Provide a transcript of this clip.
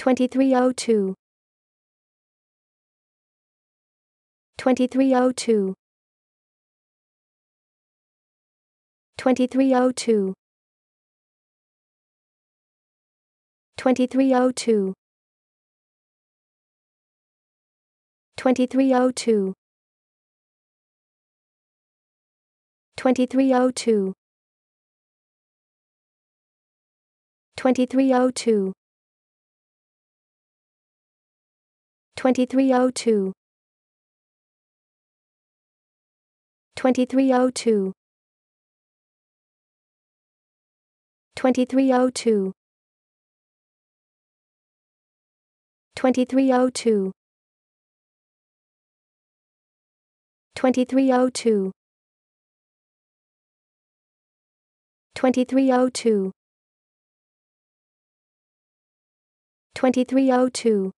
2302 2302 2302 2302 2302 2302 2302 2302 2302 2302 2302 2302 2302 2302